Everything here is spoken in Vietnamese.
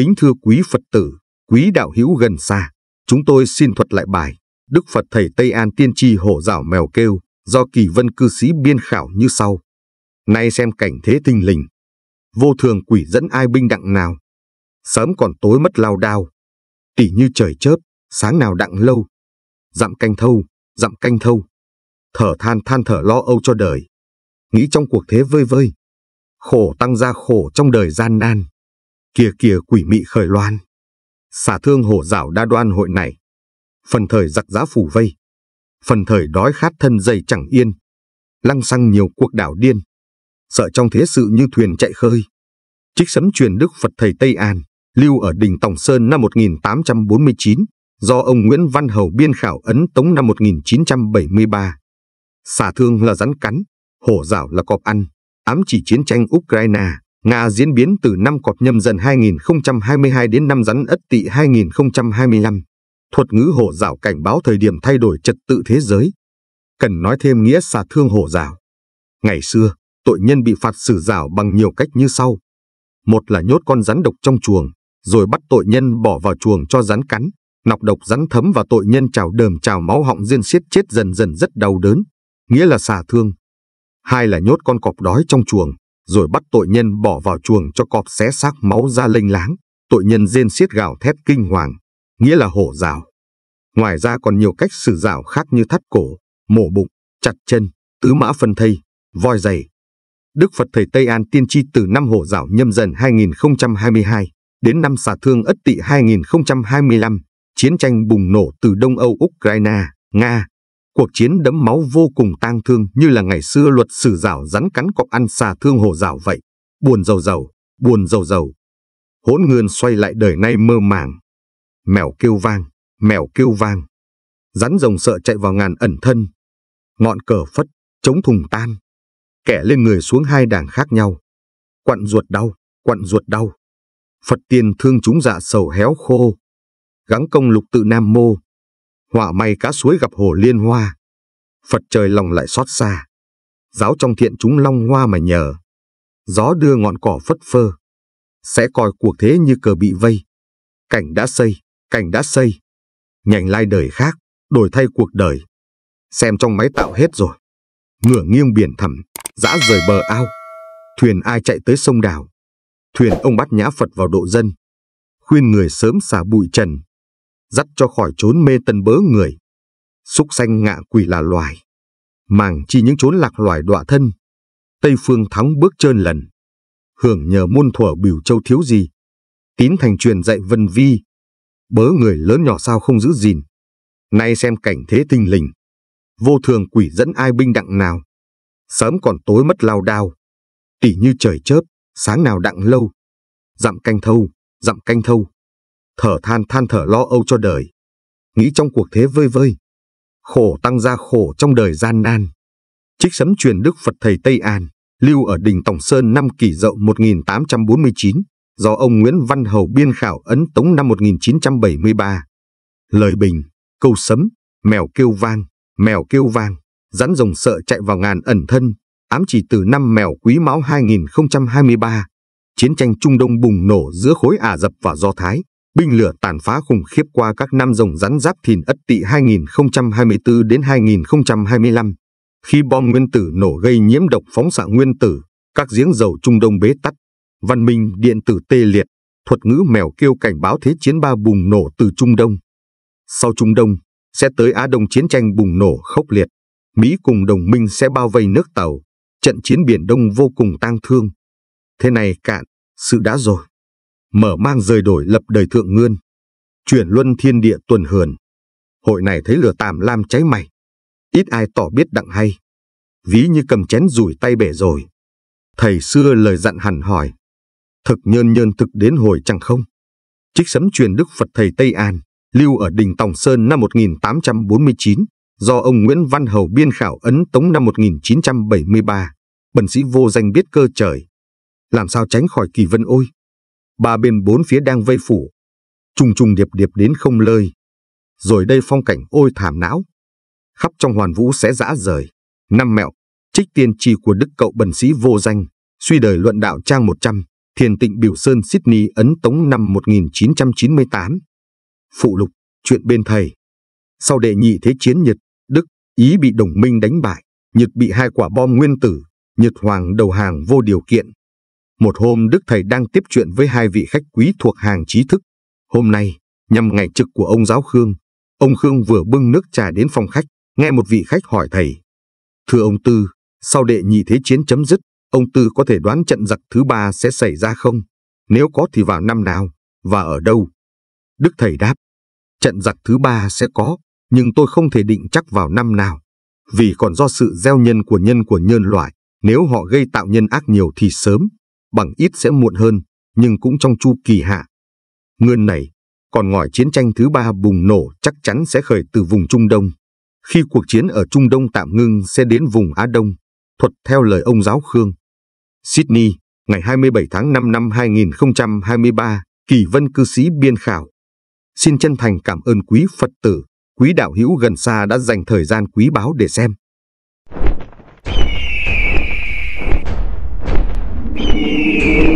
Kính thưa quý Phật tử, quý đạo hữu gần xa, chúng tôi xin thuật lại bài Đức Phật Thầy Tây An Tiên Tri Hổ Rảo Mèo Kêu do kỳ vân cư sĩ biên khảo như sau. Nay xem cảnh thế tinh lình, vô thường quỷ dẫn ai binh đặng nào, sớm còn tối mất lao đao, tỉ như trời chớp, sáng nào đặng lâu, dặm canh thâu, dặm canh thâu, thở than than thở lo âu cho đời, nghĩ trong cuộc thế vơi vơi, khổ tăng ra khổ trong đời gian nan kia kia quỷ mị khởi loan. Xả thương hổ rảo đa đoan hội này. Phần thời giặc giá phủ vây. Phần thời đói khát thân dày chẳng yên. Lăng xăng nhiều cuộc đảo điên. Sợ trong thế sự như thuyền chạy khơi. Trích sấm truyền Đức Phật Thầy Tây An, lưu ở đỉnh Tòng Sơn năm 1849, do ông Nguyễn Văn Hầu biên khảo ấn tống năm 1973. Xả thương là rắn cắn, hổ rảo là cọp ăn, ám chỉ chiến tranh Ukraine. Nga diễn biến từ năm cọp nhâm dần 2022 đến năm rắn ất tỵ 2025. Thuật ngữ hổ rào cảnh báo thời điểm thay đổi trật tự thế giới. Cần nói thêm nghĩa xà thương hổ rào. Ngày xưa, tội nhân bị phạt xử rào bằng nhiều cách như sau. Một là nhốt con rắn độc trong chuồng, rồi bắt tội nhân bỏ vào chuồng cho rắn cắn, nọc độc rắn thấm và tội nhân trào đờm trào máu họng riêng siết chết dần dần rất đau đớn, nghĩa là xà thương. Hai là nhốt con cọp đói trong chuồng, rồi bắt tội nhân bỏ vào chuồng cho cọp xé xác máu ra lênh láng. Tội nhân rên xiết gào thét kinh hoàng, nghĩa là hổ rào. Ngoài ra còn nhiều cách xử rào khác như thắt cổ, mổ bụng, chặt chân, tứ mã phân thây, voi dày. Đức Phật Thầy Tây An tiên tri từ năm hổ rào nhâm dần 2022 đến năm xà thương ất tỵ 2025, chiến tranh bùng nổ từ Đông Âu Ukraine, Nga, Cuộc chiến đẫm máu vô cùng tang thương như là ngày xưa luật sử rào rắn cắn cọp ăn xà thương hồ rào vậy. Buồn rầu rầu buồn rầu rầu Hỗn ngươn xoay lại đời nay mơ màng. Mèo kêu vang, mèo kêu vang. Rắn rồng sợ chạy vào ngàn ẩn thân. Ngọn cờ phất, chống thùng tan. Kẻ lên người xuống hai đảng khác nhau. Quặn ruột đau, quặn ruột đau. Phật tiên thương chúng dạ sầu héo khô. Gắng công lục tự nam mô, họa may cá suối gặp hồ liên hoa. Phật trời lòng lại xót xa. Giáo trong thiện chúng long hoa mà nhờ. Gió đưa ngọn cỏ phất phơ. Sẽ coi cuộc thế như cờ bị vây. Cảnh đã xây, cảnh đã xây. Nhành lai đời khác, đổi thay cuộc đời. Xem trong máy tạo hết rồi. Ngửa nghiêng biển thẳm, dã rời bờ ao. Thuyền ai chạy tới sông đảo. Thuyền ông bắt nhã Phật vào độ dân. Khuyên người sớm xả bụi trần, dắt cho khỏi trốn mê tân bớ người. Xúc sanh ngạ quỷ là loài, màng chi những chốn lạc loài đọa thân. Tây phương thắng bước trơn lần, hưởng nhờ môn thuở biểu châu thiếu gì. Tín thành truyền dạy vân vi, bớ người lớn nhỏ sao không giữ gìn. Nay xem cảnh thế tinh lình, vô thường quỷ dẫn ai binh đặng nào. Sớm còn tối mất lao đao, tỉ như trời chớp, sáng nào đặng lâu. Dặm canh thâu, dặm canh thâu, thở than than thở lo âu cho đời. Nghĩ trong cuộc thế vơi vơi, khổ tăng ra khổ trong đời gian nan. Trích sấm truyền Đức Phật Thầy Tây An, lưu ở đỉnh Tòng Sơn năm kỷ dậu 1849, do ông Nguyễn Văn Hầu biên khảo ấn tống năm 1973. Lời bình, câu sấm, mèo kêu vang, mèo kêu vang, rắn rồng sợ chạy vào ngàn ẩn thân, ám chỉ từ năm mèo quý máu 2023, chiến tranh Trung Đông bùng nổ giữa khối Ả Rập và Do Thái binh lửa tàn phá khủng khiếp qua các năm rồng rắn giáp thìn ất tỵ 2024 đến 2025. Khi bom nguyên tử nổ gây nhiễm độc phóng xạ nguyên tử, các giếng dầu Trung Đông bế tắt, văn minh điện tử tê liệt, thuật ngữ mèo kêu cảnh báo thế chiến ba bùng nổ từ Trung Đông. Sau Trung Đông, sẽ tới Á Đông chiến tranh bùng nổ khốc liệt. Mỹ cùng đồng minh sẽ bao vây nước Tàu. Trận chiến Biển Đông vô cùng tang thương. Thế này cạn, sự đã rồi mở mang rời đổi lập đời thượng ngươn, chuyển luân thiên địa tuần hườn. Hội này thấy lửa tàm lam cháy mày, ít ai tỏ biết đặng hay, ví như cầm chén rủi tay bể rồi. Thầy xưa lời dặn hẳn hỏi, thực nhơn nhơn thực đến hồi chẳng không? Trích sấm truyền Đức Phật Thầy Tây An, lưu ở đình Tòng Sơn năm 1849, do ông Nguyễn Văn Hầu biên khảo ấn tống năm 1973, bần sĩ vô danh biết cơ trời. Làm sao tránh khỏi kỳ vân ôi? ba bên bốn phía đang vây phủ, trùng trùng điệp điệp đến không lơi. Rồi đây phong cảnh ôi thảm não, khắp trong hoàn vũ sẽ dã rời. Năm mẹo, trích tiên tri của đức cậu bần sĩ vô danh, suy đời luận đạo trang 100, thiền tịnh biểu sơn Sydney ấn tống năm 1998. Phụ lục, chuyện bên thầy. Sau đệ nhị thế chiến Nhật, Đức, Ý bị đồng minh đánh bại, Nhật bị hai quả bom nguyên tử, Nhật hoàng đầu hàng vô điều kiện, một hôm Đức Thầy đang tiếp chuyện với hai vị khách quý thuộc hàng trí thức. Hôm nay, nhằm ngày trực của ông giáo Khương, ông Khương vừa bưng nước trà đến phòng khách, nghe một vị khách hỏi thầy. Thưa ông Tư, sau đệ nhị thế chiến chấm dứt, ông Tư có thể đoán trận giặc thứ ba sẽ xảy ra không? Nếu có thì vào năm nào và ở đâu? Đức Thầy đáp, trận giặc thứ ba sẽ có, nhưng tôi không thể định chắc vào năm nào, vì còn do sự gieo nhân của nhân của nhân loại, nếu họ gây tạo nhân ác nhiều thì sớm, bằng ít sẽ muộn hơn, nhưng cũng trong chu kỳ hạ. Nguyên này, còn ngòi chiến tranh thứ ba bùng nổ chắc chắn sẽ khởi từ vùng Trung Đông. Khi cuộc chiến ở Trung Đông tạm ngưng sẽ đến vùng Á Đông, thuật theo lời ông giáo Khương. Sydney, ngày 27 tháng 5 năm 2023, Kỳ Vân cư sĩ biên khảo. Xin chân thành cảm ơn quý Phật tử, quý đạo hữu gần xa đã dành thời gian quý báu để xem. Thank you.